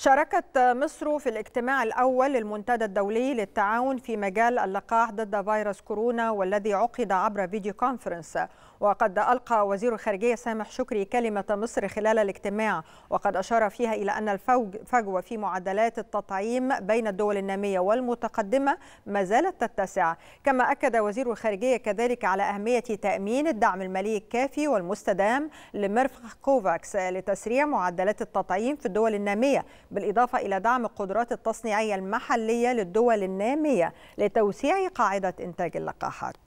شاركت مصر في الاجتماع الأول للمنتدى الدولي للتعاون في مجال اللقاح ضد فيروس كورونا والذي عقد عبر فيديو كونفرنس وقد ألقى وزير الخارجية سامح شكري كلمة مصر خلال الاجتماع وقد أشار فيها إلى أن الفجوة في معدلات التطعيم بين الدول النامية والمتقدمة ما زالت تتسع كما أكد وزير الخارجية كذلك على أهمية تأمين الدعم المالي الكافي والمستدام لمرفق كوفاكس لتسريع معدلات التطعيم في الدول النامية بالإضافة إلى دعم القدرات التصنيعية المحلية للدول النامية لتوسيع قاعدة إنتاج اللقاحات